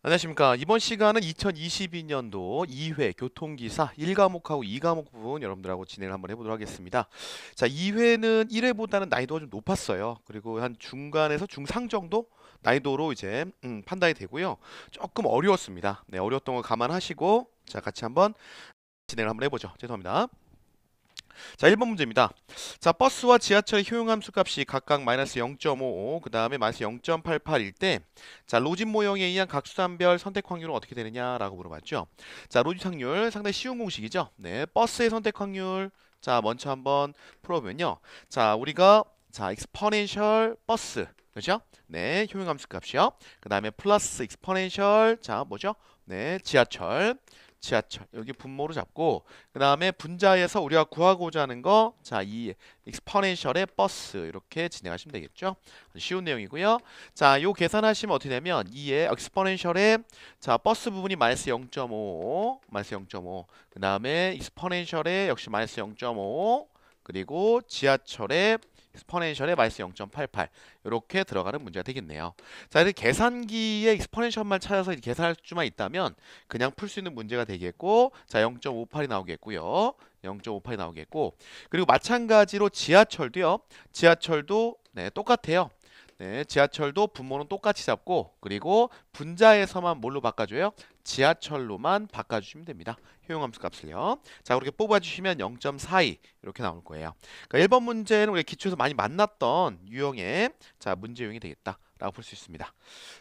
안녕하십니까 이번 시간은 2022년도 2회 교통기사 1과목하고 2과목 부분 여러분들하고 진행을 한번 해보도록 하겠습니다 자 2회는 1회보다는 난이도가 좀 높았어요 그리고 한 중간에서 중상 정도 난이도로 이제 음, 판단이 되고요 조금 어려웠습니다 네 어려웠던 거 감안하시고 자 같이 한번 진행을 한번 해보죠 죄송합니다 자 1번 문제입니다. 자 버스와 지하철의 효용함수 값이 각각 마이너스 0.5, 그 다음에 마이너스 0.88일 때자 로집 모형에 의한 각수산별 선택 확률은 어떻게 되느냐라고 물어봤죠. 자 로집 확률 상당히 쉬운 공식이죠. 네, 버스의 선택 확률 자 먼저 한번 풀어보면요. 자 우리가 자 익스포넨셜 버스 그죠? 네, 효용함수 값이요. 그 다음에 플러스 익스포넨셜 자 뭐죠? 네, 지하철 지하철 여기 분모로 잡고 그 다음에 분자에서 우리가 구하고자 하는 거 자이 익스퍼넨셜의 버스 이렇게 진행하시면 되겠죠 쉬운 내용이고요 자요 계산하시면 어떻게 되면 2의 익스퍼넨셜의 자 버스 부분이 마이너스 0.5 마이너스 0.5 그 다음에 익스퍼넨셜의 역시 마이너스 0.5 그리고 지하철의 익스퍼넨셜의 마이스 0.88 이렇게 들어가는 문제가 되겠네요. 자, 이렇게 계산기의 익스퍼넨셜만 찾아서 계산할 수만 있다면 그냥 풀 수 있는 문제가 되겠고 자, 0.58이 나오겠고요. 0.58이 나오겠고 그리고 마찬가지로 지하철도요. 지하철도 네, 똑같아요. 네, 지하철도 분모는 똑같이 잡고 그리고 분자에서만 뭘로 바꿔줘요? 지하철로만 바꿔주시면 됩니다. 효용함수 값을요. 자 그렇게 뽑아주시면 0.42 이렇게 나올 거예요. 그러니까 1번 문제는 우리 기초에서 많이 만났던 유형의 자문제유형이 되겠다라고 볼 수 있습니다.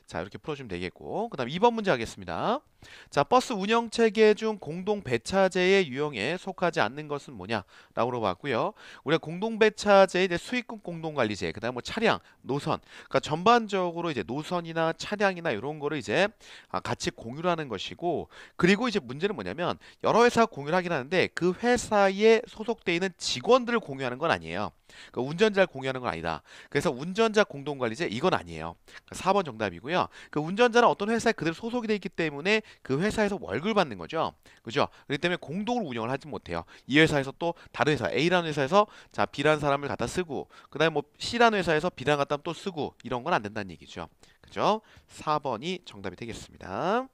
자 이렇게 풀어주면 되겠고 그 다음 2번 문제 하겠습니다. 자, 버스 운영 체계 중 공동 배차제의 유형에 속하지 않는 것은 뭐냐라고 물어봤고요. 우리가 공동 배차제의 수익금 공동 관리제, 그다음 뭐 차량, 노선, 그러니까 전반적으로 이제 노선이나 차량이나 이런 거를 이제 아, 같이 공유하는 것이고, 그리고 이제 문제는 뭐냐면 여러 회사 공유하긴 하는데 그 회사에 소속돼 있는 직원들을 공유하는 건 아니에요. 그러니까 운전자를 공유하는 건 아니다. 그래서 운전자 공동 관리제 이건 아니에요. 그러니까 4번 정답이고요. 그 운전자는 어떤 회사에 그대로 소속이 돼 있기 때문에 그 회사에서 월급을 받는 거죠. 그죠? 그렇기 때문에 공동으로 운영을 하지 못해요. 이 회사에서 또 다른 회사 A라는 회사에서 자 B라는 사람을 갖다 쓰고 그다음에 뭐 C라는 회사에서 B랑 갖다 또 쓰고 이런 건 안 된다는 얘기죠. 그죠? 4번이 정답이 되겠습니다.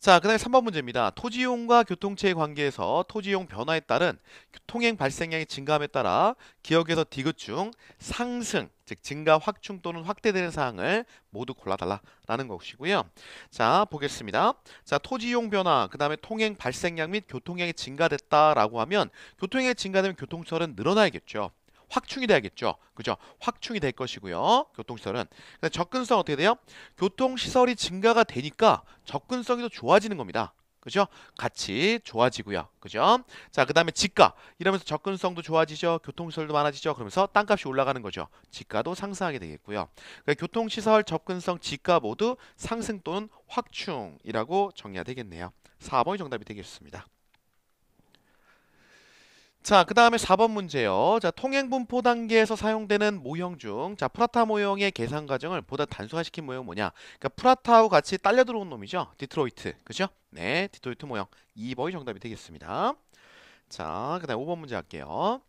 자, 그 다음에 3번 문제입니다. 토지용과 교통체의 관계에서 토지용 변화에 따른 통행 발생량이 증가함에 따라 기억에서 디귿 중 상승, 즉 증가, 확충 또는 확대되는 사항을 모두 골라달라라는 것이고요. 자, 보겠습니다. 자, 토지용 변화, 그 다음에 통행 발생량 및 교통량이 증가됐다라고 하면 교통량이 증가되면 교통철은 늘어나야겠죠. 확충이 돼야겠죠. 그죠? 확충이 될 것이고요. 교통시설은. 접근성 어떻게 돼요? 교통시설이 증가가 되니까 접근성이 더 좋아지는 겁니다. 그죠? 같이 좋아지고요. 그죠? 자, 그 다음에 집가 이러면서 접근성도 좋아지죠. 교통시설도 많아지죠. 그러면서 땅값이 올라가는 거죠. 집가도 상승하게 되겠고요. 그러니까 교통시설, 접근성, 집가 모두 상승 또는 확충이라고 정리가 되겠네요. 4번이 정답이 되겠습니다. 자, 그 다음에 4번 문제요. 자, 통행분포 단계에서 사용되는 모형 중, 자, 프라타 모형의 계산 과정을 보다 단순화시킨 모형 뭐냐? 그러니까 프라타하고 같이 딸려 들어온 놈이죠. 디트로이트. 그죠? 네, 디트로이트 모형. 2번이 정답이 되겠습니다. 자, 그 다음에 5번 문제 할게요.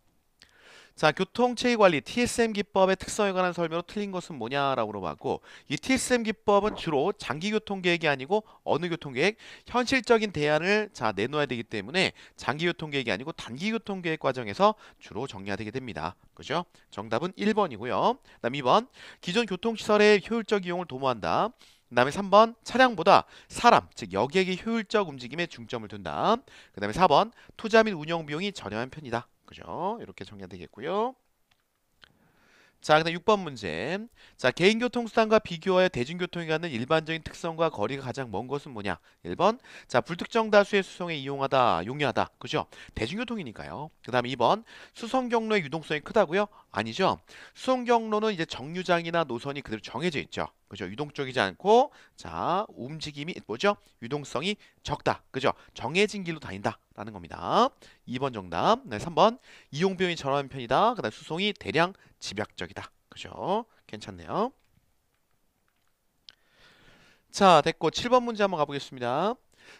자, 교통체계관리 TSM 기법의 특성에 관한 설명으로 틀린 것은 뭐냐라고 물어봤고 이 TSM 기법은 주로 장기교통계획이 아니고 어느 교통계획? 현실적인 대안을 자 내놓아야 되기 때문에 장기교통계획이 아니고 단기교통계획 과정에서 주로 정리가 되게 됩니다. 그죠? 정답은 1번이고요. 그 다음 2번 기존 교통시설의 효율적 이용을 도모한다. 그 다음에 3번 차량보다 사람 즉 여객의 효율적 움직임에 중점을 둔다. 그 다음에 4번 투자 및 운영 비용이 저렴한 편이다. 그죠? 이렇게 정리가 되겠고요. 자, 그다음 6번 문제. 자, 개인 교통수단과 비교하여 대중교통이 갖는 일반적인 특성과 거리가 가장 먼 것은 뭐냐? 1번. 자, 불특정 다수의 수송에 이용하다, 용이하다. 그죠? 대중교통이니까요. 그다음 2번. 수송 경로의 유동성이 크다고요? 아니죠. 수송 경로는 이제 정류장이나 노선이 그대로 정해져 있죠. 그죠? 유동적이지 않고 자 움직임이 뭐죠? 유동성이 적다. 그죠? 정해진 길로 다닌다라는 겁니다. 2번 정답. 네, 3번 이용 비용이 저렴한 편이다. 그다음 수송이 대량 집약적이다. 그죠? 괜찮네요. 자 됐고 7번 문제 한번 가보겠습니다.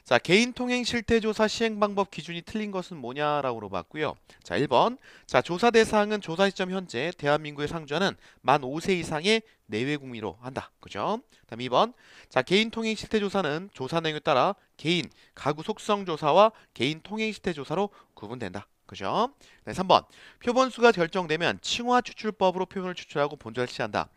자, 개인 통행 실태 조사 시행 방법 기준이 틀린 것은 뭐냐라고 물어봤고요. 자, 1번. 자, 조사 대상은 조사 시점 현재 대한민국의 상주하는 만 5세 이상의 내외국민으로 한다. 그죠? 다음 2번. 자, 개인 통행 실태 조사는 조사 내용에 따라 개인 가구 속성 조사와 개인 통행 실태 조사로 구분된다. 그죠? 네, 3번. 표본수가 결정되면 칭화 추출법으로 표본을 추출하고 본절을 시한다.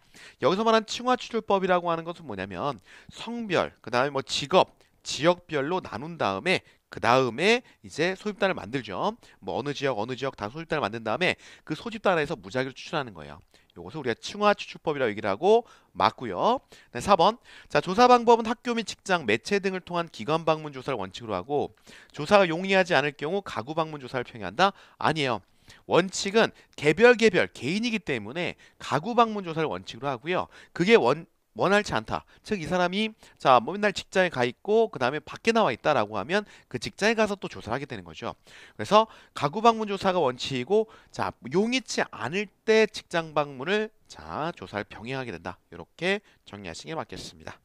여기서 말한 칭화 추출법이라고 하는 것은 뭐냐면 성별, 그 다음에 뭐 직업, 지역별로 나눈 다음에 그 다음에 이제 소집단을 만들죠. 뭐 어느 지역 어느 지역 다 소집단을 만든 다음에 그 소집단에서 무작위로 추출하는 거예요. 요것을 우리가 층화 추출법이라고 얘기를 하고 맞고요. 네, 4번. 자, 조사 방법은 학교 및 직장, 매체 등을 통한 기관 방문 조사를 원칙으로 하고 조사가 용이하지 않을 경우 가구 방문 조사를 평행한다? 아니에요. 원칙은 개별 개별 개인이기 때문에 가구 방문 조사를 원칙으로 하고요. 그게 원 원활치 않다. 즉 이 사람이 자, 뭐 맨날 직장에 가 있고 그다음에 밖에 나와 있다라고 하면 그 직장에 가서 또 조사를 하게 되는 거죠. 그래서 가구 방문 조사가 원칙이고 자, 용이치 않을 때 직장 방문을 자, 조사를 병행하게 된다. 이렇게 정리하시게 맞겠습니다.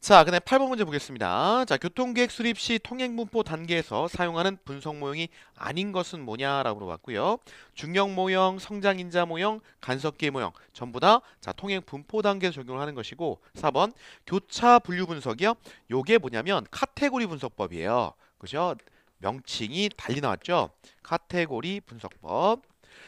자, 그 다음 8번 문제 보겠습니다. 자, 교통계획 수립 시 통행분포 단계에서 사용하는 분석 모형이 아닌 것은 뭐냐라고 물어봤고요. 중형 모형, 성장인자 모형, 간섭기 모형 전부 다 자, 통행분포 단계에 적용을 하는 것이고 4번 교차 분류 분석이요. 요게 뭐냐면 카테고리 분석법이에요. 그죠? 명칭이 달리 나왔죠? 카테고리 분석법.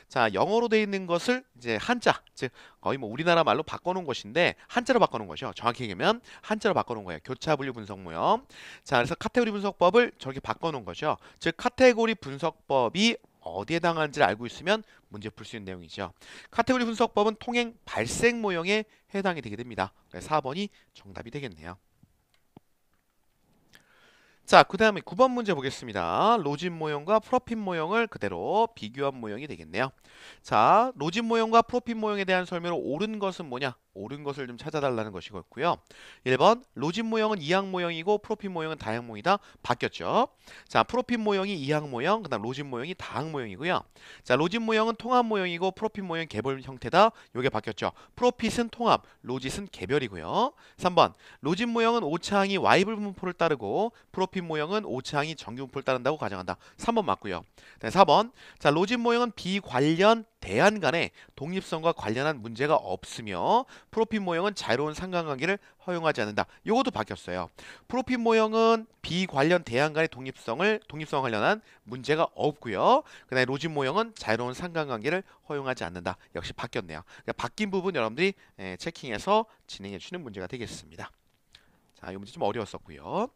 자 영어로 돼 있는 것을 이제 한자 즉 거의 뭐 우리나라 말로 바꿔놓은 것인데 한자로 바꿔놓은 거죠 정확히 얘기하면 한자로 바꿔놓은 거예요 교차 분류 분석 모형 자 그래서 카테고리 분석법을 저렇게 바꿔놓은 거죠 즉 카테고리 분석법이 어디에 해당하는지를 알고 있으면 문제 풀 수 있는 내용이죠. 카테고리 분석법은 통행 발생 모형에 해당이 되게 됩니다. 그래서 4번이 정답이 되겠네요. 자, 그 다음에 9번 문제 보겠습니다. 로진 모형과 프로핀 모형을 그대로 비교한 모형이 되겠네요. 자, 로진 모형과 프로핀 모형에 대한 설명으로 옳은 것은 뭐냐? 옳은 것을 좀 찾아달라는 것이었고요. 1번, 로진 모형은 이항 모형이고 프로핀 모형은 다항 모형이다. 바뀌었죠. 자, 프로핀 모형이 이항 모형, 그 다음 로진 모형이 다항 모형이고요. 자, 로진 모형은 통합 모형이고 프로핀 모형은 개별 형태다. 이게 바뀌었죠. 프로핏은 통합, 로짓은 개별이고요. 3번, 로진 모형은 오차항이 Y분포를 따르고 프로 로핀 모형은 오창이 정규분포를 따른다고 가정한다. 3번 맞고요. 4번 자 로진 모형은 비관련 대안 간의 독립성과 관련한 문제가 없으며 프로핀 모형은 자유로운 상관관계를 허용하지 않는다. 이것도 바뀌었어요. 프로핀 모형은 비관련 대안 간의 독립성을 독립성 관련한 문제가 없고요. 그다음에 로진 모형은 자유로운 상관관계를 허용하지 않는다. 역시 바뀌었네요. 그러니까 바뀐 부분 여러분들이 예, 체킹해서 진행해 주는 문제가 되겠습니다. 자, 이 문제 좀 어려웠었고요.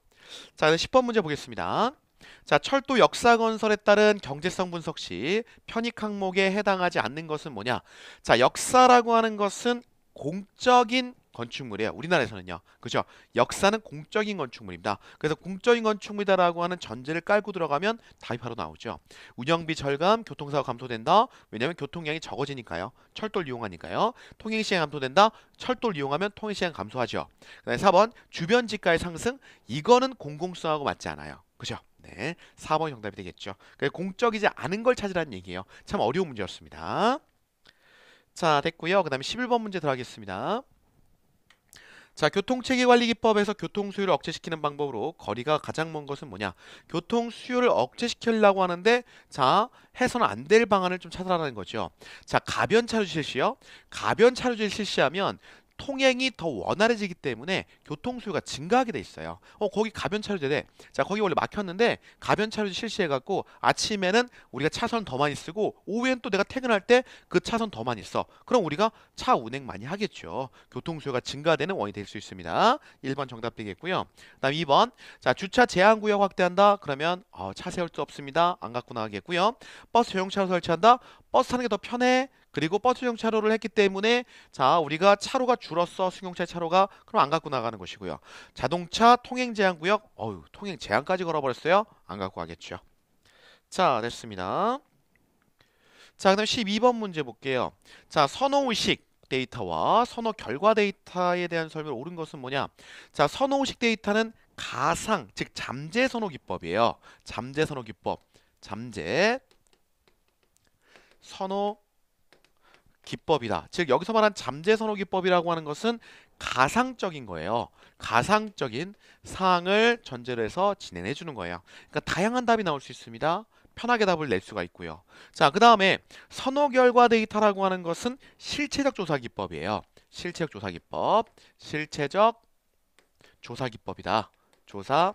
자, 10번 문제 보겠습니다. 자, 철도 역사 건설에 따른 경제성 분석 시 편익 항목에 해당하지 않는 것은 뭐냐? 자, 역사라고 하는 것은 공적인 건축물이에요. 우리나라에서는요. 그죠? 역사는 공적인 건축물입니다. 그래서 공적인 건축물이다라고 하는 전제를 깔고 들어가면 답이 바로 나오죠. 운영비 절감, 교통사고 감소된다. 왜냐하면 교통량이 적어지니까요. 철도를 이용하니까요. 통행시간 감소된다. 철도를 이용하면 통행시간 감소하죠. 그다음에 4번 주변 지가의 상승. 이거는 공공성하고 맞지 않아요. 그죠? 네, 4번이 정답이 되겠죠. 공적이지 않은 걸 찾으라는 얘기예요. 참 어려운 문제였습니다. 자, 됐고요. 그 다음에 11번 문제 들어가겠습니다. 자, 교통체계관리기법에서 교통수요를 억제시키는 방법으로 거리가 가장 먼 것은 뭐냐? 교통수요를 억제시키려고 하는데 자, 해서는 안될 방안을 좀 찾아라는 거죠. 자, 가변 차로 실시요. 가변 차로 실시하면 통행이 더 원활해지기 때문에 교통 수요가 증가하게 돼 있어요. 어 거기 가변 차로제래. 자 거기 원래 막혔는데 가변 차로제 실시해갖고 아침에는 우리가 차선 더 많이 쓰고 오후엔 또 내가 퇴근할 때 그 차선 더 많이 써. 그럼 우리가 차 운행 많이 하겠죠. 교통 수요가 증가되는 원인이 될 수 있습니다. 1번 정답 되겠고요. 그다음 2번 자 주차 제한 구역 확대한다. 그러면 어, 차 세울 수 없습니다. 안 갖고 나가겠고요. 버스 전용 차로 설치한다. 버스 타는 게 더 편해. 그리고 버스정 차로를 했기 때문에 자 우리가 차로가 줄었어 승용차 차로가 그럼 안 갖고 나가는 것이고요 자동차 통행 제한 구역 어유 통행 제한까지 걸어버렸어요 안 갖고 가겠죠 자 됐습니다 자 그다음 12번 문제 볼게요 자 선호의식 데이터와 선호 결과 데이터에 대한 설명 옳은 것은 뭐냐 자 선호의식 데이터는 가상 즉 잠재 선호 기법이에요 잠재 선호 기법 잠재 선호 기법이다. 즉 여기서 말한 잠재선호 기법이라고 하는 것은 가상적인 거예요. 가상적인 사항을 전제로 해서 진행해 주는 거예요. 그러니까 다양한 답이 나올 수 있습니다. 편하게 답을 낼 수가 있고요. 자, 그 다음에 선호 결과 데이터라고 하는 것은 실체적 조사 기법이에요. 실체적 조사 기법, 실체적 조사 기법이다. 조사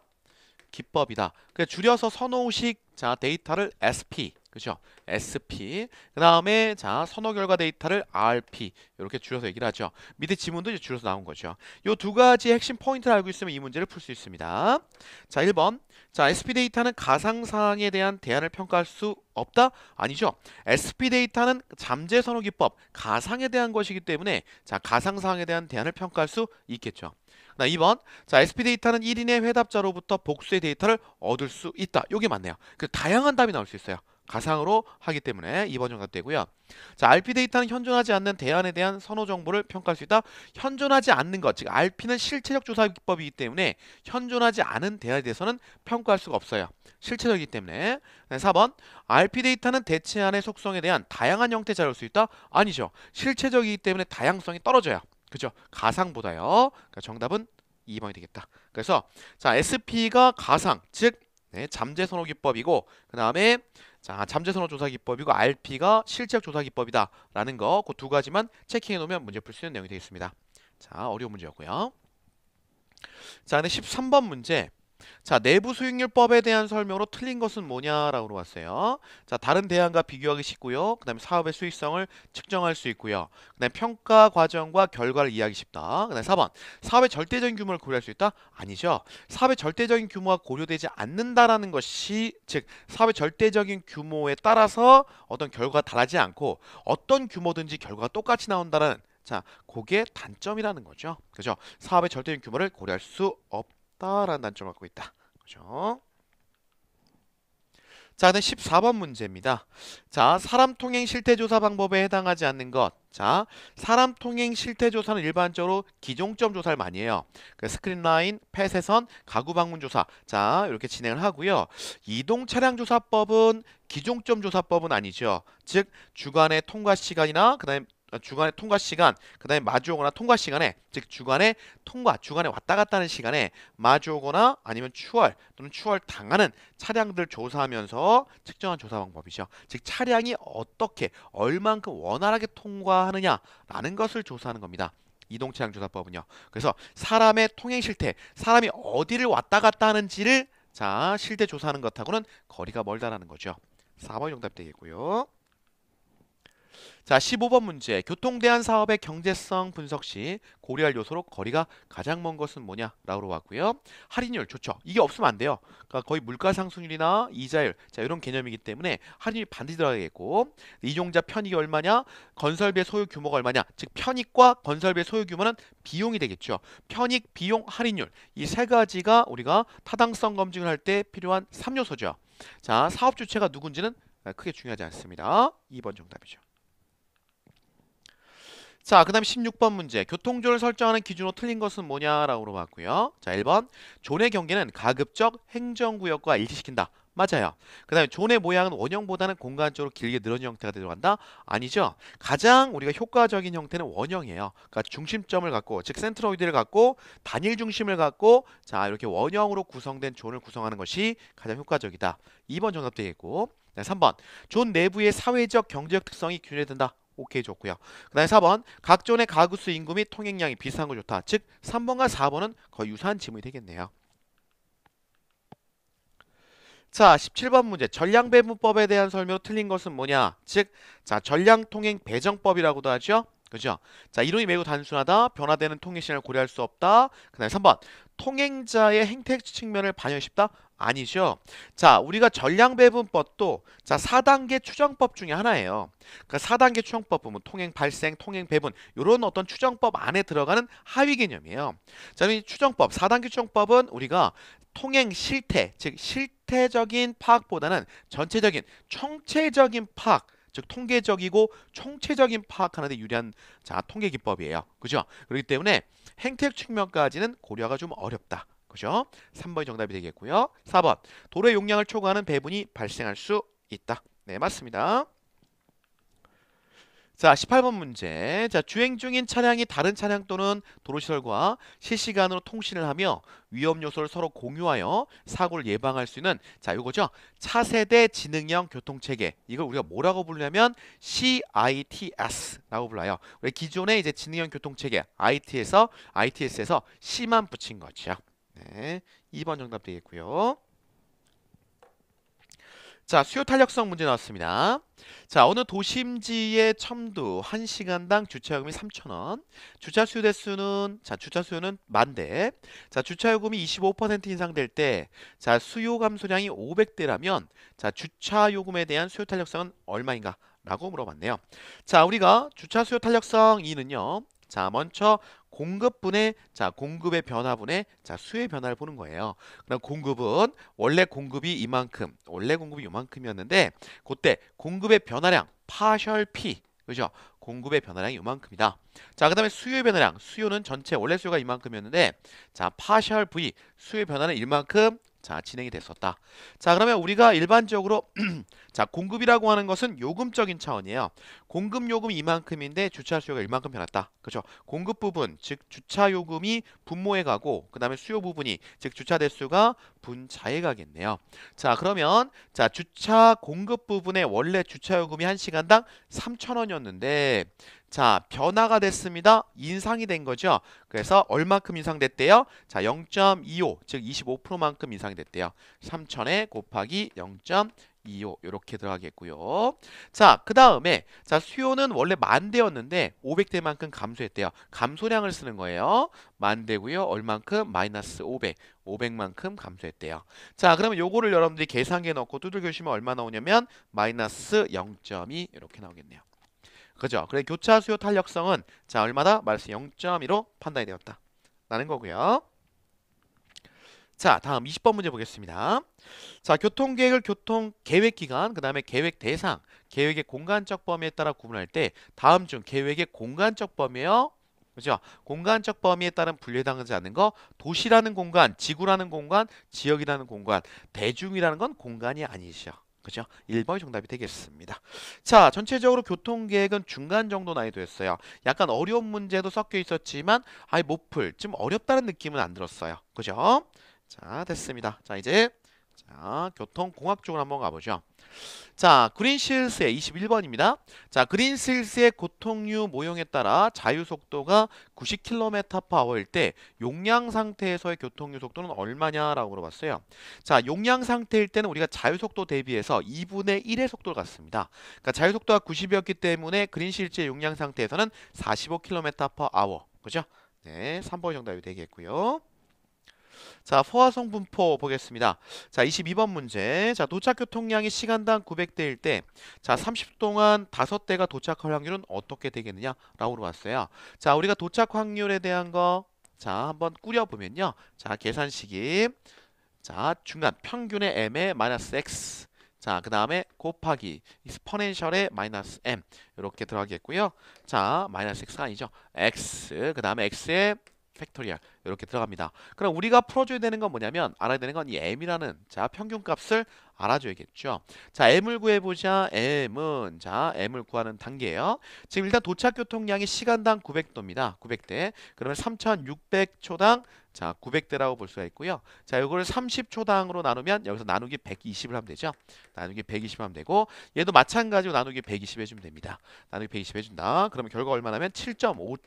기법이다. 그러니까 줄여서 선호식 자 데이터를 SP 그죠? SP. 그 다음에 자 선호 결과 데이터를 RP 이렇게 줄여서 얘기를 하죠. 미드 지문도 이제 줄여서 나온 거죠. 요 두 가지 핵심 포인트를 알고 있으면 이 문제를 풀 수 있습니다. 자 1번. 자 SP 데이터는 가상 사항에 대한 대안을 평가할 수 없다? 아니죠. SP 데이터는 잠재 선호 기법 가상에 대한 것이기 때문에 자 가상 사항에 대한 대안을 평가할 수 있겠죠. 나 2번. 자, SP 데이터는 1인의 회답자로부터 복수의 데이터를 얻을 수 있다. 요게 맞네요. 그 다양한 답이 나올 수 있어요. 가상으로 하기 때문에 2번 정답 되고요. 자, RP 데이터는 현존하지 않는 대안에 대한 선호 정보를 평가할 수 있다. 현존하지 않는 것, 즉 RP는 실체적 조사 기법이기 때문에 현존하지 않은 대안에 대해서는 평가할 수가 없어요. 실체적이기 때문에 4번 RP 데이터는 대체안의 속성에 대한 다양한 형태 자료일 수 있다. 아니죠. 실체적이기 때문에 다양성이 떨어져요. 그죠? 가상보다요. 그러니까 정답은 2번이 되겠다. 그래서 자 SP가 가상, 즉 네, 잠재 선호 기법이고 그 다음에 자, 잠재선호 조사 기법이고 RP가 실적 조사 기법이다라는 거, 그 두 가지만 체킹해 놓으면 문제 풀 수 있는 내용이 되겠습니다. 자, 어려운 문제였고요. 자, 근데 13번 문제. 자, 내부 수익률법에 대한 설명으로 틀린 것은 뭐냐라고 왔어요. 자, 다른 대안과 비교하기 쉽고요. 그 다음에 사업의 수익성을 측정할 수 있고요. 그 다음에 평가 과정과 결과를 이해하기 쉽다. 그 다음에 4번. 사업의 절대적인 규모를 고려할 수 있다? 아니죠. 사업의 절대적인 규모가 고려되지 않는다라는 것이 즉 사업의 절대적인 규모에 따라서 어떤 결과가 달하지 않고 어떤 규모든지 결과가 똑같이 나온다는 자, 그게 단점이라는 거죠. 그죠? 사업의 절대적인 규모를 고려할 수 없다. 같다라는 단점을 갖고 있다. 그죠? 자, 다 14번 문제입니다. 자, 사람 통행 실태 조사 방법에 해당하지 않는 것. 자, 사람 통행 실태 조사는 일반적으로 기종점 조사를 많이 해요. 그 스크린 라인, 폐쇄선, 가구 방문 조사. 자, 이렇게 진행을 하고요. 이동 차량 조사법은 기종점 조사법은 아니죠. 즉 주간의 통과 시간이나 그다음에 그러니까 주간의 통과 시간, 그 다음에 마주오거나 통과 시간에, 즉 주간에 통과, 주간에 왔다 갔다 하는 시간에 마주오거나 아니면 추월 또는 추월 당하는 차량들 조사하면서 측정한 조사 방법이죠. 즉 차량이 어떻게, 얼만큼 원활하게 통과하느냐라는 것을 조사하는 겁니다. 이동차량 조사법은요. 그래서 사람의 통행 실태, 사람이 어디를 왔다 갔다 하는지를 자 실태 조사하는 것하고는 거리가 멀다라는 거죠. 4번 정답 되겠고요. 자, 15번 문제. 교통대안 사업의 경제성 분석 시 고려할 요소로 거리가 가장 먼 것은 뭐냐? 라고 왔고요. 할인율 좋죠. 이게 없으면 안 돼요. 그러니까 거의 물가 상승률이나 이자율. 자, 이런 개념이기 때문에 할인율 반드시 들어가겠고 이종자 편익이 얼마냐? 건설비의 소유 규모가 얼마냐? 즉 편익과 건설비의 소유 규모는 비용이 되겠죠. 편익, 비용, 할인율. 이 세 가지가 우리가 타당성 검증을 할 때 필요한 3요소죠. 자, 사업 주체가 누군지는 크게 중요하지 않습니다. 2번 정답이죠. 자, 그 다음 16번 문제. 교통조를 설정하는 기준으로 틀린 것은 뭐냐라고 물어봤고요. 자, 1번. 존의 경계는 가급적 행정구역과 일치시킨다. 맞아요. 그 다음에 존의 모양은 원형보다는 공간적으로 길게 늘어진 형태가 들어간다? 아니죠. 가장 우리가 효과적인 형태는 원형이에요. 그러니까 중심점을 갖고, 즉 센트로이드를 갖고, 단일 중심을 갖고, 자 이렇게 원형으로 구성된 존을 구성하는 것이 가장 효과적이다. 2번 정답 되겠고, 네, 3번. 존 내부의 사회적, 경제적 특성이 균열된다. 오케이 좋고요. 그 다음에 4번 각존의 가구수 인구 및 통행량이 비슷한 거 좋다. 즉 3번과 4번은 거의 유사한 지문이 되겠네요. 자, 17번 문제. 전량 배분법에 대한 설명 틀린 것은 뭐냐? 즉, 자, 전량 통행 배정법이라고도 하죠. 그죠? 자, 이론이 매우 단순하다. 변화되는 통행 시간을 고려할 수 없다. 그다음에 3번. 통행자의 행태 측면을 반영시다 아니죠. 자, 우리가 전량 배분법도 자, 4단계 추정법 중에 하나예요. 그러니까 4단계 추정법 보면 통행 발생, 통행 배분 이런 어떤 추정법 안에 들어가는 하위 개념이에요. 자, 이 추정법 4단계 추정법은 우리가 통행 실태, 즉 실태적인 파악보다는 전체적인 총체적인 파악 즉 통계적이고 총체적인 파악하는데 유리한 자 통계 기법이에요. 그죠? 그렇기 때문에 행태 측면까지는 고려가 좀 어렵다. 그죠? 3번이 정답이 되겠고요. 4번. 도로의 용량을 초과하는 배분이 발생할 수 있다. 네, 맞습니다. 자, 18번 문제. 자, 주행 중인 차량이 다른 차량 또는 도로시설과 실시간으로 통신을 하며 위험 요소를 서로 공유하여 사고를 예방할 수 있는 자, 요거죠. 차세대 지능형 교통체계. 이걸 우리가 뭐라고 부르냐면 CITS라고 불러요. 우리 기존의 이제 지능형 교통체계 IT에서 ITS에서 C만 붙인 거죠. 네, 2번 정답 되겠고요. 자, 수요 탄력성 문제 나왔습니다. 자, 어느 도심지의 첨두 1시간당 주차요금이 3,000원. 주차 수요 대수는 자, 주차 수요는 만 대. 자, 주차 요금이 25% 인상될 때 자, 수요 감소량이 500대라면 자, 주차 요금에 대한 수요 탄력성은 얼마인가? 라고 물어봤네요. 자, 우리가 주차 수요 탄력성 2는요. 자, 먼저 공급분의 자 공급의 변화분의 자 수의 변화를 보는 거예요. 그럼 공급은 원래 공급이 이만큼 원래 공급이 이만큼이었는데 그때 공급의 변화량 파셜 P 그죠? 공급의 변화량이 이만큼이다. 자, 그 다음에 수요의 변화량. 수요는 전체 원래 수요가 이만큼이었는데, 자, 파셜 V. 수요의 변화는 이만큼, 자 진행이 됐었다 자 그러면 우리가 일반적으로 자 공급이라고 하는 것은 요금적인 차원이에요 공급 요금 이만큼인데 주차 수요가 이만큼 변했다 그렇죠 공급 부분 즉 주차 요금이 분모에 가고 그 다음에 수요 부분이 즉 주차 대수가 분자에 가겠네요 자 그러면 자 주차 공급 부분에 원래 주차 요금이 한시간당 3천원이었는데 자, 변화가 됐습니다. 인상이 된 거죠. 그래서 얼마큼 인상됐대요? 자, 0.25, 즉 25%만큼 인상이 됐대요. 3천에 곱하기 0.25 이렇게 들어가겠고요. 자, 그 다음에 자 수요는 원래 만 대였는데 500대만큼 감소했대요. 감소량을 쓰는 거예요. 만 대고요. 얼만큼? 마이너스 500. 500만큼 감소했대요. 자, 그러면 요거를 여러분들이 계산기에 넣고 두들겨 주시면 얼마 나오냐면 마이너스 0.2 이렇게 나오겠네요. 그죠? 그래 교차 수요 탄력성은 자 얼마다? 마이너스 0.1로 판단이 되었다. 라는 거고요. 자 다음 20번 문제 보겠습니다. 자 교통계획을 교통계획기간 그 다음에 계획대상 계획의 공간적 범위에 따라 구분할 때 다음 중 계획의 공간적 범위요 에 그죠? 공간적 범위에 따른 분류당하지 않는 거 도시라는 공간, 지구라는 공간, 지역이라는 공간, 대중이라는 건 공간이 아니죠. 그죠? 1번이 정답이 되겠습니다. 자, 전체적으로 교통계획은 중간 정도 난이도였어요. 약간 어려운 문제도 섞여 있었지만 아예 못 풀, 좀 어렵다는 느낌은 안 들었어요. 그죠? 자, 됐습니다. 자, 이제 자, 교통공학 쪽으로 한번 가보죠. 자, 그린실스의 21번입니다. 자, 그린실스의 고통류 모형에 따라 자유속도가 90km/h일 때 용량 상태에서의 교통류 속도는 얼마냐라고 물어봤어요. 자, 용량 상태일 때는 우리가 자유속도 대비해서 2분의 1의 속도를 갔습니다. 그러니까 자유속도가 90이었기 때문에 그린실스의 용량 상태에서는 45km/h 그죠? 네, 3번 정답이 되겠고요. 자, 포화성분포 보겠습니다. 자, 22번 문제. 자, 도착교통량이 시간당 900대일 때, 자, 3 0 동안 5대가 도착할 확률은 어떻게 되겠느냐? 라고 물어봤어요. 자, 우리가 도착 확률에 대한 거, 자, 한번 꾸려보면요. 자, 계산식이, 자, 중간, 평균의 m에 마이너스 x. 자, 그 다음에 곱하기 익스퍼넨셜의 마이너스 m 이렇게 들어가겠고요. 자, 마이너스 x가 아니죠. x, 그 다음에 x의 팩토리얼 이렇게 들어갑니다. 그럼 우리가 풀어줘야 되는 건 뭐냐면 알아야 되는 건 이 m이라는 자 평균값을 알아줘야겠죠. 자 m을 구해보자. m은 자 m을 구하는 단계예요. 지금 일단 도착 교통량이 시간당 900도입니다. 900대. 그러면 3,600초당 자 900대라고 볼 수가 있고요. 자 이거를 30초당으로 나누면 여기서 나누기 120을 하면 되죠. 나누기 120 하면 되고 얘도 마찬가지로 나누기 120 해주면 됩니다. 나누기 120 해준다. 그러면 결과 얼마나면 7.5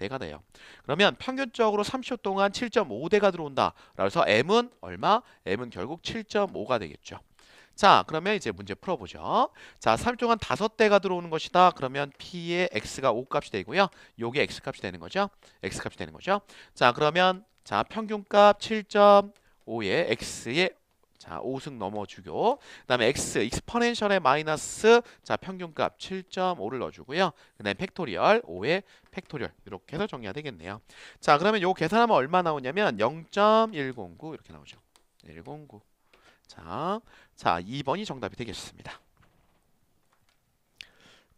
대가 돼요. 그러면 평균적으로 30초 동안 7.5대가 들어온다. 그래서 M은 얼마? M은 결국 7.5가 되겠죠. 자 그러면 이제 문제 풀어보죠 자 3일 동안 5대가 들어오는 것이다 그러면 P의 X가 5값이 되고요 요게 X값이 되는 거죠 X값이 되는 거죠 자 그러면 자 평균값 7 5의 X의 자, 5승 넘어 주고 그다음에 x e e x p o n n t i a l 의 마이너스 자, 평균값 7.5를 넣어 주고요. 그다음에 팩토리얼 5의 팩토리얼 이렇게 해서 정리가 되겠네요. 자, 그러면 요거 계산하면 얼마 나오냐면 0.109 이렇게 나오죠. 109. 자, 자, 2번이 정답이 되겠습니다.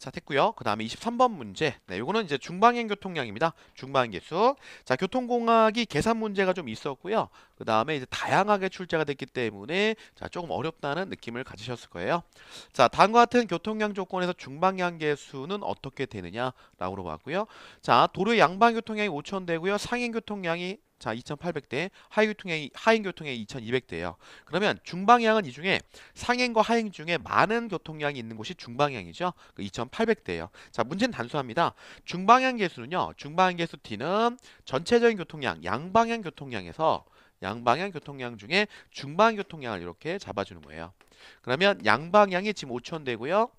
자, 됐고요. 그 다음에 23번 문제. 네, 요거는 이제 중방향 교통량입니다. 중방계수. 자, 교통공학이 계산 문제가 좀 있었고요. 그 다음에 이제 다양하게 출제가 됐기 때문에 자, 조금 어렵다는 느낌을 가지셨을 거예요. 자, 다음과 같은 교통량 조건에서 중방향 계수는 어떻게 되느냐라고 물어봤고요. 자, 도로 양방 교통량이 5천 되고요. 상행 교통량이 자, 2,800대, 하행교통의하행교통의 2,200대예요. 그러면 중방향은 이 중에 상행과 하행 중에 많은 교통량이 있는 곳이 중방향이죠. 그 2,800대예요. 자, 문제는 단순합니다. 중방향 계수는요. 중방향 계수 T는 전체적인 교통량, 양방향 교통량에서 양방향 교통량 중에 중방 교통량을 이렇게 잡아주는 거예요. 그러면 양방향이 지금 5,000대고요.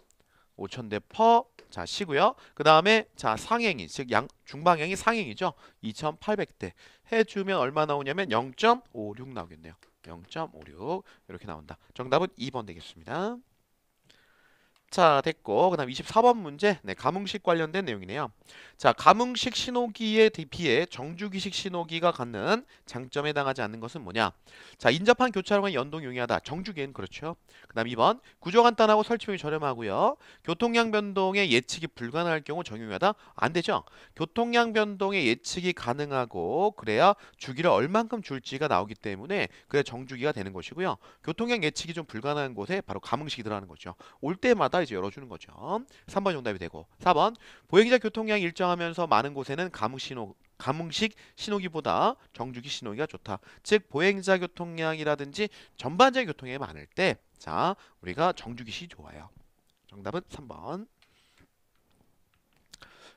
5천대퍼 자, 시고요. 그 다음에 자 상행이 즉 양 중방향이 상행이죠. 2,800대 해주면 얼마 나오냐면 0.56 나오겠네요. 0.56 이렇게 나온다. 정답은 2번 되겠습니다. 4차 됐고 그 다음 24번 문제 네 가뭄식 관련된 내용이네요 자 가뭄식 신호기에 대 비해 정주기식 신호기가 갖는 장점에 해당하지 않는 것은 뭐냐 자 인접한 교차로가 연동 용이하다 정주기엔 그렇죠 그 다음 2번 구조 간단하고 설치용이 저렴하고요 교통량 변동의 예측이 불가능할 경우 정용이하다 안되죠 교통량 변동의 예측이 가능하고 그래야 주기를 얼만큼 줄지가 나오기 때문에 그래 정주기가 되는 것이고요 교통량 예측이 좀 불가능한 곳에 바로 가뭄식이 들어가는 거죠 올 때마다 사이즈 열어주는 거죠. 3번 정답이 되고 4번 보행자 교통량 일정하면서 많은 곳에는 가무신호 감흥식 신호기보다 정주기 신호기가 좋다. 즉 보행자 교통량이라든지 전반적인 교통량이 많을 때 자, 우리가 정주기 시 좋아요. 정답은 3번.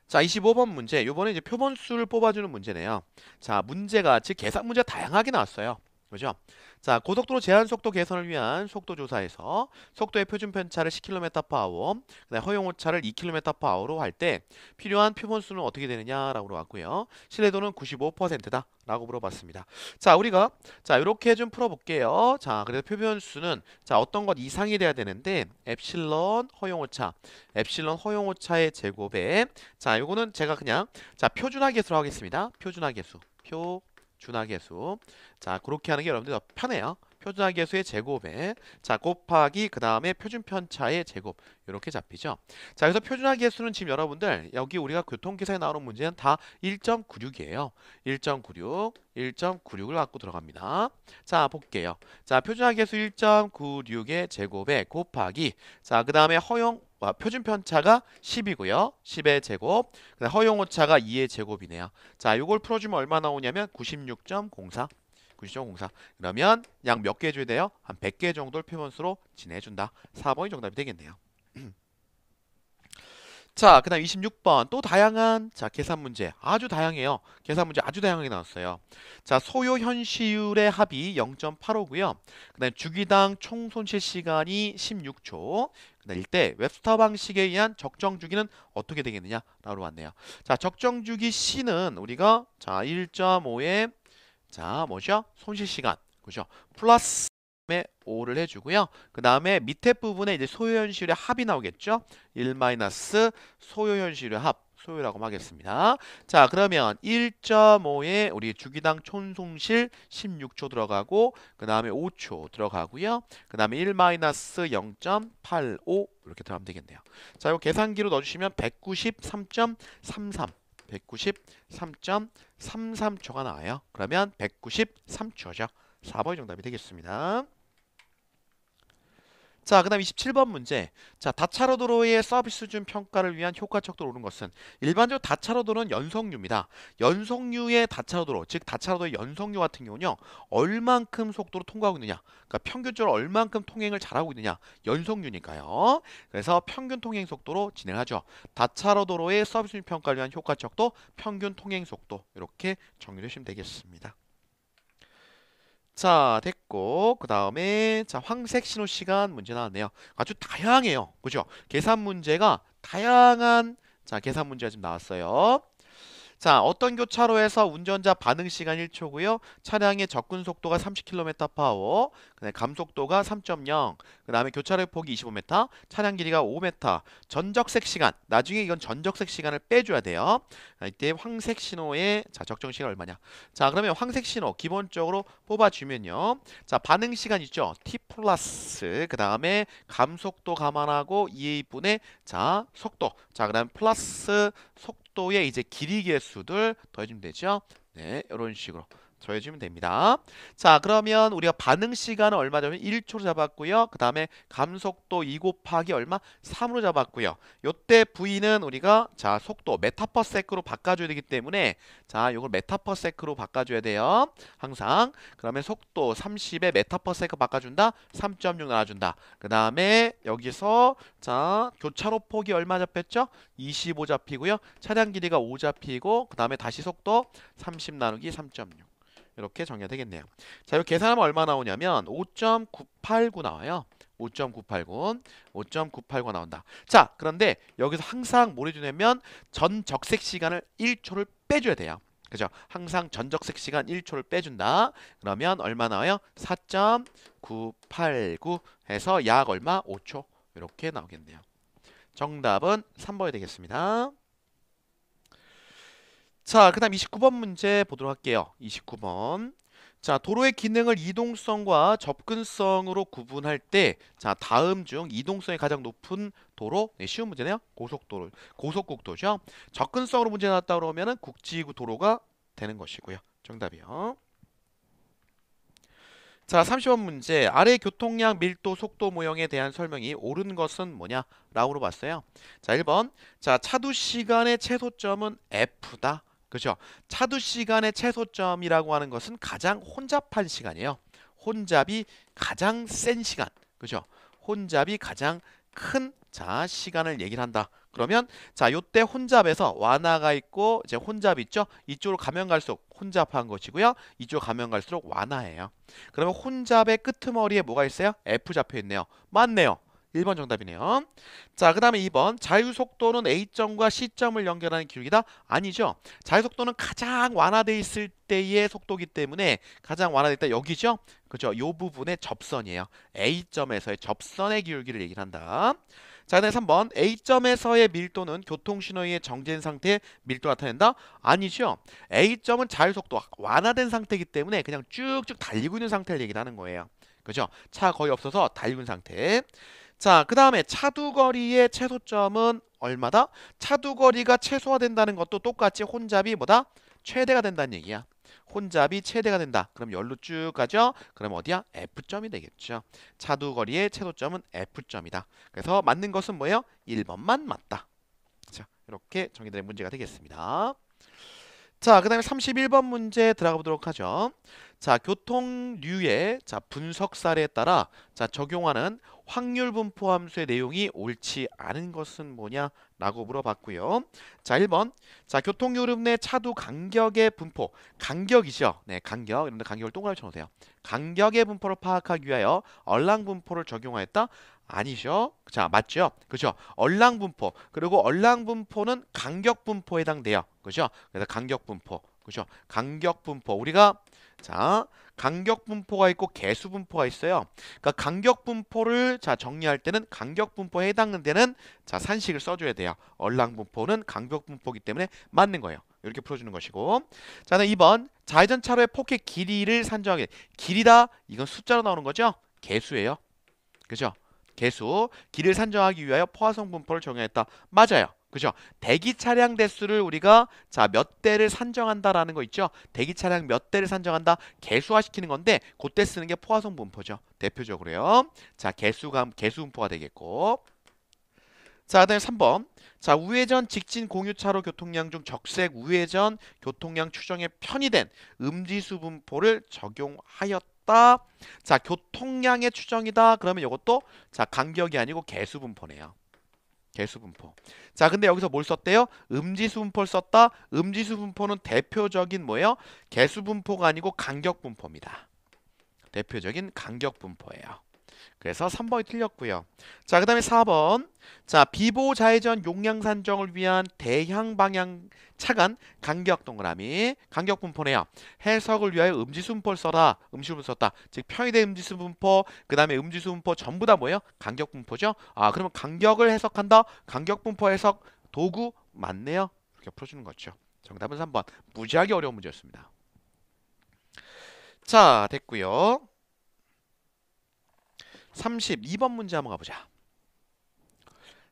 자, 25번 문제. 요번에 이제 표본수를 뽑아주는 문제네요. 자, 문제가 즉 계산 문제가 다양하게 나왔어요. 그죠? 자, 고속도로 제한 속도 개선을 위한 속도 조사에서 속도의 표준 편차를 10km/h, 허용 오차를 2km/h로 할 때 필요한 표본수는 어떻게 되느냐라고 물어봤고요. 신뢰도는 95%다. 라고 물어봤습니다. 자, 우리가 자, 이렇게 좀 풀어 볼게요. 자, 그래서 표변수는 자, 어떤 것 이상이 돼야 되는데 엡실론 허용 오차, 엡실론 허용 오차의 제곱에 자, 요거는 제가 그냥 자, 표준화 계수로 하겠습니다. 표준화 계수. 표 준하계수 자 그렇게 하는 게 여러분들 더 편해요 표준하계수의 제곱에 자 곱하기 그 다음에 표준 편차의 제곱 이렇게 잡히죠. 자 그래서 표준하계수는 지금 여러분들 여기 우리가 교통기사에 나오는 문제는 다 1.96이에요. 1.96 1.96을 갖고 들어갑니다. 자, 볼게요. 자, 표준하계수 1.96의 제곱에 곱하기 자, 그 다음에 허용 와, 표준 편차가 10이고요. 10의 제곱. 그 허용 오차가 2의 제곱이네요. 자, 이걸 풀어주면 얼마 나오냐면 96.04. 구시조공사 그러면 약 몇개줘야 돼요? 한 100개 정도를 표본수로 진행해준다 4번이 정답이 되겠네요 자, 그 다음 26번 또 다양한 자 계산 문제 아주 다양해요. 계산 문제 아주 다양하게 나왔어요. 자, 소요 현시율의 합이 0.85고요. 그 다음 주기당 총 손실 시간이 16초. 그 다음 이때 웹스타 방식에 의한 적정 주기는 어떻게 되겠느냐? 라고 왔네요. 자, 적정 주기 C는 우리가 자 1.5에 자, 뭐죠? 손실 시간. 그죠? 플러스 에 5를 해주고요. 그 다음에 밑에 부분에 이제 소요현실의 합이 나오겠죠? 1 마이너스 소요현실의 합. 소요라고 하겠습니다. 자, 그러면 1.5에 우리 주기당 촌송실 16초 들어가고 그 다음에 5초 들어가고요. 그 다음에 1-0.85 이렇게 들어가면 되겠네요. 자, 이거 계산기로 넣어주시면 193.33 193.33초가 나와요. 그러면 193초죠. 4번이 정답이 되겠습니다. 자, 그 다음 27번 문제. 자, 다차로 도로의 서비스 준 평가를 위한 효과척도로 오는 것은 일반적으로 다차로 도로는 연속류입니다연속류의 다차로 도로, 즉 다차로 도로의 연속류 같은 경우는요. 얼만큼 속도로 통과하고 있느냐. 그러니까 평균적으로 얼만큼 통행을 잘하고 있느냐. 연속류니까요 그래서 평균 통행 속도로 진행하죠. 다차로 도로의 서비스 준 평가를 위한 효과척도 평균 통행 속도 이렇게 정리되시면 되겠습니다. 자 됐고 그 다음에 자 황색 신호 시간 문제 나왔네요 아주 다양해요 그죠 계산 문제가 다양한 자 계산 문제가 지금 나왔어요 자, 어떤 교차로에서 운전자 반응 시간 1초고요. 차량의 접근 속도가 30km/h, 그다음에 감속도가 3.0, 그다음에 교차로의 폭이 25m, 차량 길이가 5m, 전적색 시간. 나중에 이건 전적색 시간을 빼줘야 돼요. 이때 황색 신호의 자 적정 시간 얼마냐? 자, 그러면 황색 신호 기본적으로 뽑아주면요. 자, 반응 시간 있죠. T 플러스 그다음에 감속도 감안하고 2a분의 자 속도. 자, 그다음 에 플러스 속도 각도의 이제 길이 개수들 더해주면 되죠. 네, 이런 식으로 더해주면 됩니다. 자 그러면 우리가 반응 시간은 얼마 되면 1초로 잡았고요. 그 다음에 감속도 2 곱하기 얼마? 3으로 잡았고요. 요때 V는 우리가 자 속도 메타퍼세크로 바꿔줘야 되기 때문에 자 요걸 메타퍼세크로 바꿔줘야 돼요. 항상 그러면 속도 30에 메타퍼세크 바꿔준다. 3.6 나눠준다. 그 다음에 여기서 자 교차로 폭이 얼마 잡혔죠? 25 잡히고요. 차량 길이가 5 잡히고 그 다음에 다시 속도 30 나누기 3.6 이렇게 정리가 되겠네요. 자, 이 계산하면 얼마 나오냐면 5.989 나와요. 5.989, 5 9 8 9 나온다. 자, 그런데 여기서 항상 뭘 해주냐면 전 적색 시간을 1초를 빼줘야 돼요. 그죠? 항상 전적색 시간 1초를 빼준다. 그러면 얼마 나와요? 4.989 해서 약 얼마? 5초. 이렇게 나오겠네요. 정답은 3번이 되겠습니다. 자, 그 다음 29번 문제 보도록 할게요. 29번. 자, 도로의 기능을 이동성과 접근성으로 구분할 때, 자, 다음 중 이동성이 가장 높은 도로, 네, 쉬운 문제네요. 고속도로, 고속국도죠. 접근성으로 문제 나왔다 그러면은 국지구 도로가 되는 것이고요. 정답이요. 자, 30번 문제. 아래 교통량 밀도 속도 모형에 대한 설명이 옳은 것은 뭐냐? 라고 물어봤어요. 자, 1번. 자, 차두 시간의 최소점은 F다. 그렇죠? 차두 시간의 최소점이라고 하는 것은 가장 혼잡한 시간이에요. 혼잡이 가장 센 시간. 그렇죠? 혼잡이 가장 큰 자, 시간을 얘기를 한다. 그러면 자, 요때 혼잡에서 완화가 있고 이제 혼잡 있죠? 이쪽으로 가면 갈수록 혼잡한 것이고요. 이쪽 으로 가면 갈수록 완화예요. 그러면 혼잡의 끄트머리에 뭐가 있어요? F 잡혀 있네요. 맞네요. 1번 정답이네요. 자, 그 다음에 2번 자유속도는 A점과 C점을 연결하는 기록이다? 아니죠. 자유속도는 가장 완화되어 있을 때의 속도기 때문에 가장 완화되어 있다 여기죠? 그죠? 요 부분의 접선이에요. A점에서의 접선의 기울기를 얘기를 한다. 자, 그다음 에 3번 A점에서의 밀도는 교통신호의 정지된 상태의 밀도 나타낸다? 아니죠. A점은 자유속도 완화된 상태이기 때문에 그냥 쭉쭉 달리고 있는 상태를 얘기하는 거예요. 그죠? 차 거의 없어서 달리는 상태. 자, 그 다음에 차두거리의 최소점은 얼마다? 차두거리가 최소화된다는 것도 똑같이 혼잡이 뭐다? 최대가 된다는 얘기야. 혼잡이 최대가 된다. 그럼 열로 쭉 가죠. 그럼 어디야? F점이 되겠죠. 차두거리의 최소점은 F점이다. 그래서 맞는 것은 뭐예요? 1번만 맞다. 자, 이렇게 정의되는 문제가 되겠습니다. 자, 그 다음에 31번 문제 들어가 보도록 하죠. 자, 교통류의 자, 분석사례에 따라 자, 적용하는 확률 분포 함수의 내용이 옳지 않은 것은 뭐냐? 라고 물어봤고요. 자, 1번. 자, 교통 요름 내 차도 간격의 분포. 간격이죠. 네, 간격. 이런데 간격을 동그라미 쳐 놓으세요. 간격의 분포를 파악하기 위하여 얼랑 분포를 적용하였다. 아니죠. 자, 맞죠? 그죠? 얼랑 분포. 그리고 얼랑 분포는 간격 분포에 해당돼요. 그죠? 그래서 간격 분포. 그죠? 간격 분포. 우리가 자, 간격 분포가 있고 개수 분포가 있어요. 그러니까 간격 분포를 자 정리할 때는 간격 분포에 해당되는자 산식을 써줘야 돼요. 얼랑 분포는 간격 분포기 때문에 맞는 거예요. 이렇게 풀어주는 것이고 자, 는 2번 좌회전 차로의 포켓 길이를 산정하게 길이다 이건 숫자로 나오는 거죠 개수예요 그죠 개수 길을 산정하기 위하여 포화성 분포를 적용했다 맞아요 그죠? 대기 차량 대수를 우리가 자 몇 대를 산정한다라는 거 있죠? 대기 차량 몇 대를 산정한다 개수화시키는 건데 그때 쓰는 게 포화성 분포죠. 대표적으로요. 자 개수감 개수 분포가 되겠고. 자, 그다음에 3번. 자, 우회전 직진 공유차로 교통량 중 적색 우회전 교통량 추정에 편의된 음지수 분포를 적용하였다. 자, 교통량의 추정이다. 그러면 이것도 자, 간격이 아니고 개수 분포네요. 개수분포. 자, 근데 여기서 뭘 썼대요? 음지수분포를 썼다. 음지수분포는 대표적인 뭐예요? 개수분포가 아니고 간격분포입니다. 대표적인 간격분포예요. 그래서 3번이 틀렸고요. 자, 그 다음에 4번. 자, 비보 자회전 용량 산정을 위한 대향 방향 차간 간격 동그라미, 간격 분포네요. 해석을 위하여 음지수 분포를 써라. 음지수 분포 썼다. 즉, 평의대 음지수 분포, 그 다음에 음지수 분포 전부 다 뭐예요? 간격 분포죠. 아, 그러면 간격을 해석한다. 간격 분포 해석 도구 맞네요. 이렇게 풀어주는 거죠. 정답은 3번. 무지하게 어려운 문제였습니다. 자, 됐고요. 32번 문제 한번 가보자.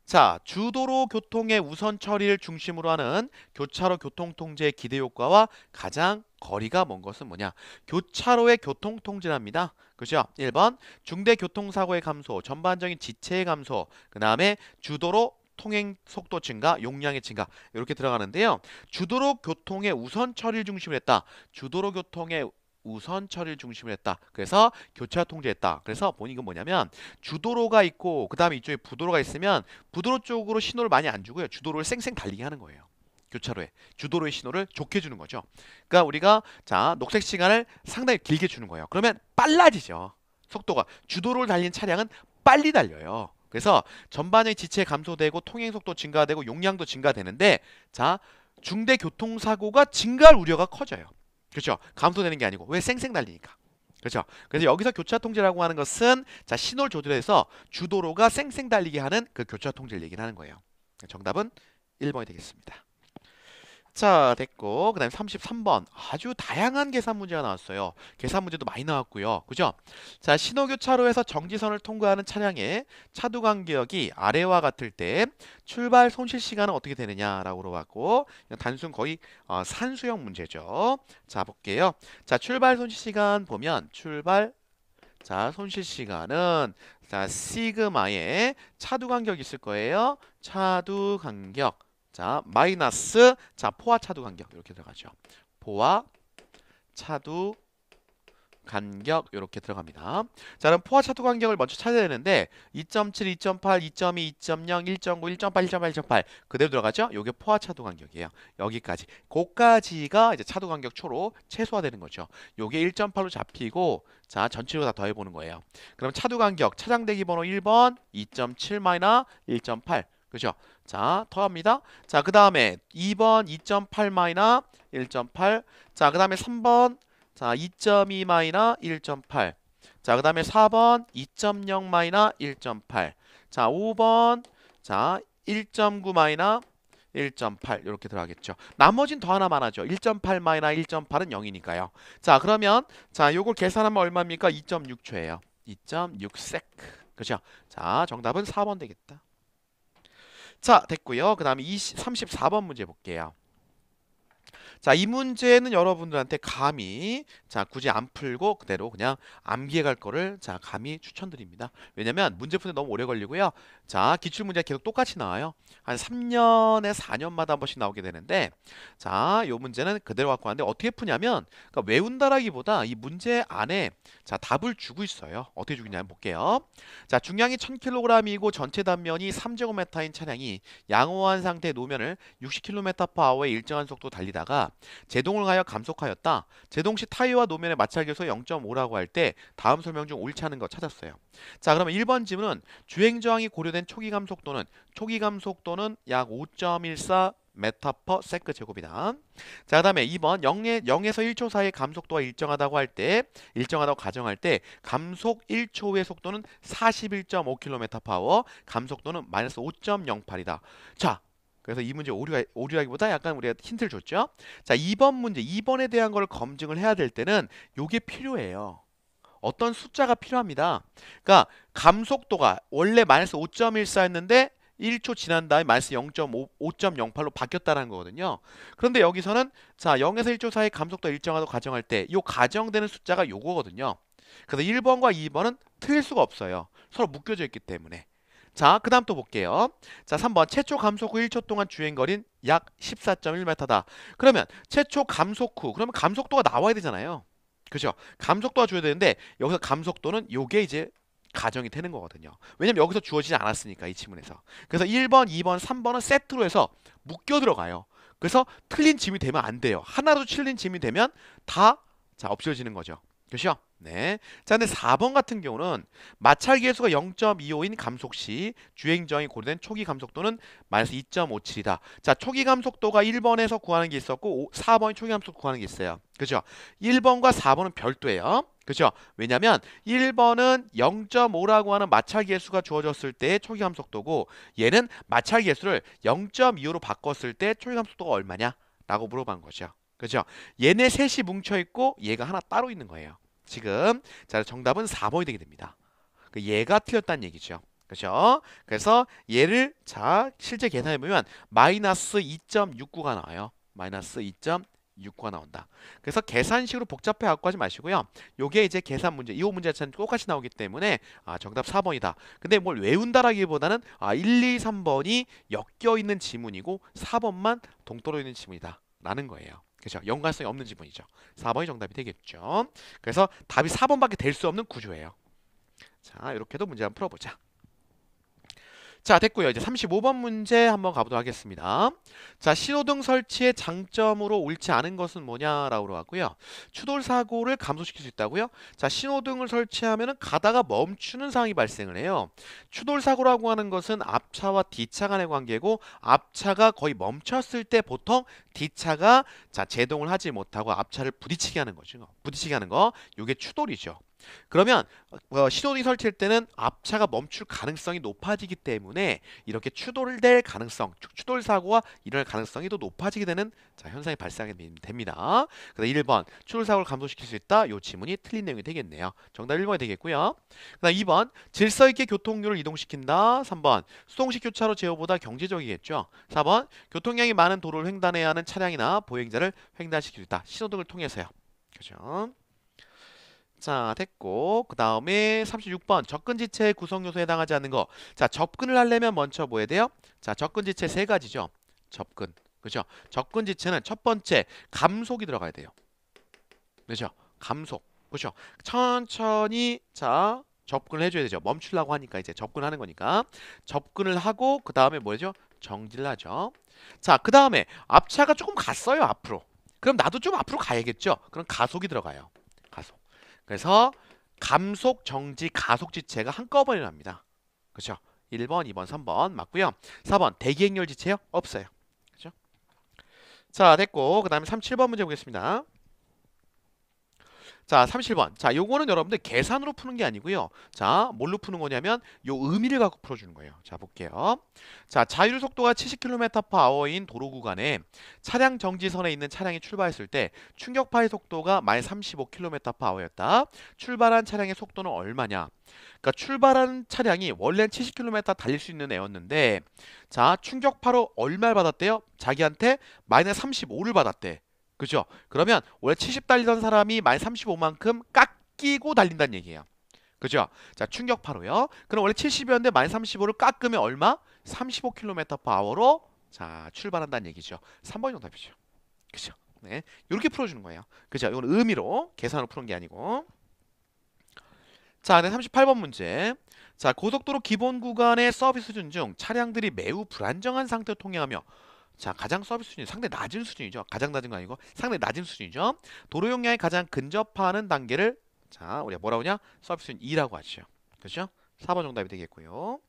자, 주도로 교통의 우선 처리를 중심으로 하는 교차로 교통통제의 기대효과와 가장 거리가 먼 것은 뭐냐? 교차로의 교통통제랍니다. 그죠? 1번 중대교통사고의 감소, 전반적인 지체의 감소, 그 다음에 주도로 통행 속도 증가, 용량의 증가 이렇게 들어가는데요. 주도로 교통의 우선 처리를 중심으로 했다. 주도로 교통의 우선 처리를 중심으로 했다. 그래서 교차 통제했다. 그래서 본니 이건 뭐냐면 주도로가 있고 그 다음에 이쪽에 부도로가 있으면 부도로 쪽으로 신호를 많이 안 주고요. 주도로를 쌩쌩 달리게 하는 거예요. 교차로에 주도로의 신호를 좋게 주는 거죠. 그러니까 우리가 자 녹색 시간을 상당히 길게 주는 거예요. 그러면 빨라지죠. 속도가 주도로를 달린 차량은 빨리 달려요. 그래서 전반의 지체 감소되고 통행 속도 증가되고 용량도 증가되는데 자 중대 교통사고가 증가할 우려가 커져요. 그렇죠. 감소되는 게 아니고 왜 쌩쌩 달리니까. 그렇죠. 그래서 여기서 교차 통제라고 하는 것은 자 신호를 조절해서 주도로가 쌩쌩 달리게 하는 그 교차 통제를 얘기를 하는 거예요. 그러니까 정답은 1번이 되겠습니다. 4차 됐고 그 다음에 33번 아주 다양한 계산 문제가 나왔어요 계산 문제도 많이 나왔고요 그죠 자 신호교차로에서 정지선을 통과하는 차량의 차두 간격이 아래와 같을 때 출발 손실 시간은 어떻게 되느냐라고 물어봤고 단순 거의 어, 산수형 문제죠 자 볼게요 자 출발 손실 시간 보면 출발 자 손실 시간은 자 시그마의 차두 간격이 있을 거예요 차두 간격 자, 마이너스 자, 포화 차두 간격 이렇게 들어가죠. 포화 차두 간격 이렇게 들어갑니다. 자, 그럼 포화 차두 간격을 먼저 찾아야 되는데 2.7, 2.8, 2.2, 2.0, 1.9, 1.8, 1.8, 1.8 그대로 들어가죠? 요게 포화 차두 간격이에요. 여기까지. 고까지가 이제 차두 간격 초로 최소화되는 거죠. 요게 1.8로 잡히고 자, 전체로 다 더해 보는 거예요. 그럼 차두 간격 차장대기 번호 1번 2.7 마이너 1.8 그죠? 자, 더합니다. 자, 그 다음에 2번 2.8 마이너 1.8 자, 그 다음에 3번 자, 2.2 마이너 1.8 자, 그 다음에 4번 2.0 마이너 1.8 자, 5번 자, 1.9 마이너 1.8 이렇게 들어가겠죠. 나머진 더하나많아죠1.8 마이너 1.8은 0이니까요. 자, 그러면 자, 요걸 계산하면 얼마입니까? 2.6초예요. 2.6 세크. 그죠? 렇 자, 정답은 4번 되겠다. 자 됐고요. 그 다음에 34번 문제 볼게요. 자, 이 문제는 여러분들한테 감히 자, 굳이 안 풀고 그대로 그냥 암기해 갈 거를 자, 감히 추천드립니다. 왜냐면 문제 푸는데 너무 오래 걸리고요. 자, 기출 문제가 계속 똑같이 나와요. 한 3년에 4년마다 한 번씩 나오게 되는데 자, 요 문제는 그대로 갖고 왔는데 어떻게 푸냐면 그러니까 외운다라기보다 이 문제 안에 자, 답을 주고 있어요. 어떻게 주고 냐 한번 볼게요. 자, 중량이 1000kg이고 전체 단면이 3제곱미터인 차량이 양호한 상태의 노면을 60km/h의 일정한 속도 달리다가 제동을 하여 감속하였다. 제동 시 타이어와 노면의 마찰계수 0.5라고 할 때 다음 설명 중 옳지 않은 거 찾았어요. 자, 그러면 1번 질문은 주행 저항이 고려된 초기 감속도는 초기 감속도는 약 5.14 메타퍼 세크 제곱이다. 자, 그다음에 2번 0에, 0에서 1초 사이 의 감속도가 일정하다고 할 때 일정하다고 가정할 때 감속 1초의 속도는 4 1 5 k m 워 감속도는 마이너스 5.08이다. 자, 그래서 이 문제 오류가 오류라기보다 약간 우리가 힌트를 줬죠. 자, 2번 문제, 2번에 대한 걸 검증을 해야 될 때는 요게 필요해요. 어떤 숫자가 필요합니다. 그러니까 감속도가 원래 마이너스 5.14였는데 1초 지난 다음에 마이너스 0.5, 5.08로 바뀌었다는 거거든요. 그런데 여기서는 자 0에서 1초 사이 감속도 일정하다고 가정할 때 요 가정되는 숫자가 요거거든요. 그래서 1번과 2번은 틀릴 수가 없어요. 서로 묶여져 있기 때문에. 자, 그 다음 또 볼게요. 자, 3번 최초 감속 후 1초 동안 주행거리는 약 14.1m다. 그러면 최초 감속 후, 그러면 감속도가 나와야 되잖아요. 그죠? 감속도가 줘야 되는데 여기서 감속도는 요게 이제 가정이 되는 거거든요. 왜냐면 여기서 주어지지 않았으니까 이 지문에서. 그래서 1번, 2번, 3번은 세트로 해서 묶여 들어가요. 그래서 틀린 짐이 되면 안 돼요. 하나도 틀린 짐이 되면 다 자, 없어지는 거죠. 그죠? 네. 자, 근데 4번 같은 경우는 마찰기 수가 0.25인 감속 시 주행정이 고려된 초기 감속도는 마이너스 2.57이다. 자, 초기 감속도가 1번에서 구하는 게 있었고 4번이 초기 감속도 구하는 게 있어요. 그죠? 1번과 4번은 별도예요. 그죠? 왜냐면 1번은 0.5라고 하는 마찰 계수가 주어졌을 때 초기 감속도고 얘는 마찰 계수를 0.25로 바꿨을 때 초기 감속도가 얼마냐? 라고 물어본 거죠. 그죠? 얘네 셋이 뭉쳐 있고 얘가 하나 따로 있는 거예요. 지금 자 정답은 4번이 되게 됩니다. 그 얘가 틀렸다는 얘기죠. 그죠? 그래서 얘를 자 실제 계산해 보면 마이너스 2.69가 나와요. 마이너스 2.69가 나온다. 그래서 계산식으로 복잡해 갖고 하지 마시고요. 요게 이제 계산 문제, 이호 문제 자체는 똑같이 나오기 때문에 아, 정답 4번이다. 근데 뭘 외운다라기보다는 아, 1, 2, 3번이 엮여 있는 지문이고 4번만 동떨어 있는 지문이다. 라는 거예요. 그죠? 연관성이 없는 지문이죠. 4번이 정답이 되겠죠. 그래서 답이 4번밖에 될 수 없는 구조예요. 자, 이렇게도 문제 한번 풀어보자. 자 됐고요. 이제 35번 문제 한번 가보도록 하겠습니다. 자 신호등 설치의 장점으로 옳지 않은 것은 뭐냐라고 하고요. 추돌 사고를 감소시킬 수 있다고요. 자 신호등을 설치하면 가다가 멈추는 상황이 발생을 해요. 추돌 사고라고 하는 것은 앞차와 뒤차 간의 관계고 앞차가 거의 멈췄을 때 보통 뒤차가 자 제동을 하지 못하고 앞차를 부딪히게 하는 거죠. 부딪히게 하는 거. 이게 추돌이죠. 그러면 시도등이 어, 설치할 때는 앞차가 멈출 가능성이 높아지기 때문에 이렇게 추돌될 가능성, 추돌 사고가 일어날 가능성이 더 높아지게 되는 자, 현상이 발생하게 됩니다. 그다음 1번 추돌 사고를 감소시킬 수 있다. 요 지문이 틀린 내용이 되겠네요. 정답 1번이 되겠고요. 그다음 2번 질서 있게 교통료를 이동시킨다. 3번 수동식 교차로 제어보다 경제적이겠죠. 4번 교통량이 많은 도로를 횡단해야 하는 차량이나 보행자를 횡단시킬 수 있다. 신호등을 통해서요. 그죠? 자 됐고 그 다음에 36번 접근지체 구성요소에 해당하지 않는 거 자 접근을 하려면 먼저 뭐 해야 돼요? 자 접근지체 세 가지죠 접근 그죠? 접근지체는 첫 번째 감속이 들어가야 돼요 그죠? 감속 그죠? 천천히 자 접근을 해줘야 되죠 멈추려고 하니까 이제 접근하는 거니까 접근을 하고 그 다음에 뭐죠? 정지를 하죠 자 그 다음에 앞차가 조금 갔어요 앞으로 그럼 나도 좀 앞으로 가야겠죠? 그럼 가속이 들어가요 그래서 감속, 정지, 가속 지체가 한꺼번에 납니다. 그렇죠? 1번, 2번, 3번 맞고요. 4번 대기행렬 지체요? 없어요. 그렇죠? 자, 됐고 그 다음에 37번 문제 보겠습니다. 자, 37번. 자, 요거는 여러분들 계산으로 푸는 게 아니고요. 자, 뭘로 푸는 거냐면 요 의미를 갖고 풀어 주는 거예요. 자, 볼게요. 자, 자율 속도가 70km/h인 도로 구간에 차량 정지선에 있는 차량이 출발했을 때 충격파의 속도가 만 35km/h였다. 출발한 차량의 속도는 얼마냐? 그러니까 출발한 차량이 원래는 70km 달릴 수 있는 애였는데 자, 충격파로 얼마를 받았대요? 자기한테 마이너 35를 받았대. 그죠? 그러면 원래 70 달리던 사람이 만 35만큼 깎이고 달린다는 얘기예요. 그죠? 자, 충격파로요. 그럼 원래 70이었는데 만 35를 깎으면 얼마? 35km/h로 자, 출발한다는 얘기죠. 3번이 정답이죠. 그죠? 네. 이렇게 풀어 주는 거예요. 그죠? 이건 의미로 계산으로 푸는 게 아니고. 자, 네, 38번 문제. 자, 고속도로 기본 구간의 서비스 준중 차량들이 매우 불안정한 상태로 통행하며 자 가장 서비스 수준 이 상대 낮은 수준이죠 가장 낮은 거 아니고 상대 낮은 수준이죠 도로 용량에 가장 근접하는 단계를 자 우리가 뭐라고 하냐 서비스 수준 2라고 하죠 그렇죠 4번 정답이 되겠고요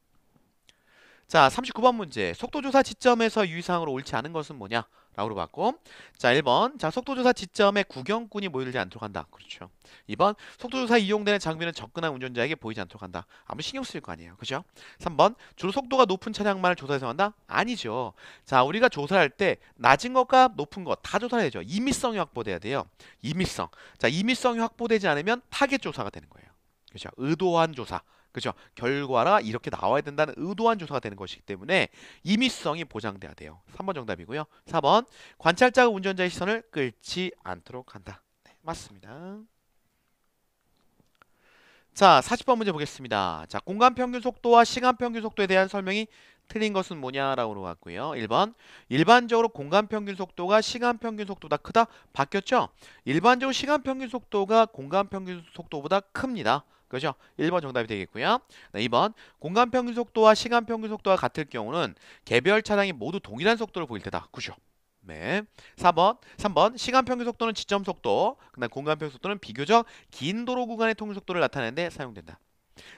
자 39번 문제 속도조사 지점에서 유의사항으로 옳지 않은 것은 뭐냐 라고로 봤고 자 1번 자 속도조사 지점에 구경꾼이 모이지 않도록 한다 그렇죠 2번 속도조사 이용되는 장비는 접근한 운전자에게 보이지 않도록 한다 아무 신경 쓸 거 아니에요 그죠 3번 주로 속도가 높은 차량만을 조사해서 한다 아니죠 자 우리가 조사할 때 낮은 것과 높은 것 다 조사해야죠 임의성이 확보돼야 돼요 임의성 자 임의성이 확보되지 않으면 타겟 조사가 되는 거예요 그죠 의도한 조사 그죠? 결과라 이렇게 나와야 된다는 의도한 조사가 되는 것이기 때문에 임의성이 보장돼야 돼요. 3번 정답이고요. 4번 관찰자가 운전자의 시선을 끌지 않도록 한다. 네, 맞습니다. 자, 40번 문제 보겠습니다. 자, 공간 평균 속도와 시간 평균 속도에 대한 설명이 틀린 것은 뭐냐라고 물어봤고요. 1번 일반적으로 공간 평균 속도가 시간 평균 속도보다 크다 바뀌었죠? 일반적으로 시간 평균 속도가 공간 평균 속도보다 큽니다. 그죠? 1번 정답이 되겠고요. 2번 공간 평균 속도와 시간 평균 속도가 같을 경우는 개별 차량이 모두 동일한 속도를 보일 때다. 그죠? 네. 4번, 3번 시간 평균 속도는 지점 속도, 그다음 공간 평균 속도는 비교적 긴 도로 구간의 통행 속도를 나타내는데 사용된다.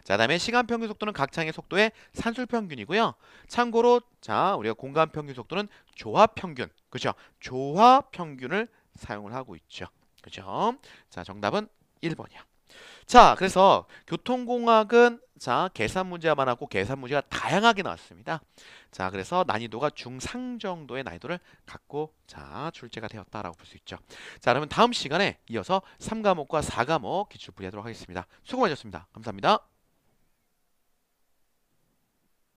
자, 다음에 시간 평균 속도는 각 창의 속도의 산술 평균이고요. 참고로 자, 우리가 공간 평균 속도는 조합 평균. 그죠 조합 평균을 사용을 하고 있죠. 그죠 자, 정답은 1번이야. 자, 그래서 교통공학은 자 계산 문제만 하고 계산 문제가 다양하게 나왔습니다. 자, 그래서 난이도가 중상 정도의 난이도를 갖고 자 출제가 되었다라고 볼 수 있죠. 자, 그러면 다음 시간에 이어서 3과목과 4과목 기출 분리하도록 하겠습니다. 수고 많으셨습니다. 감사합니다.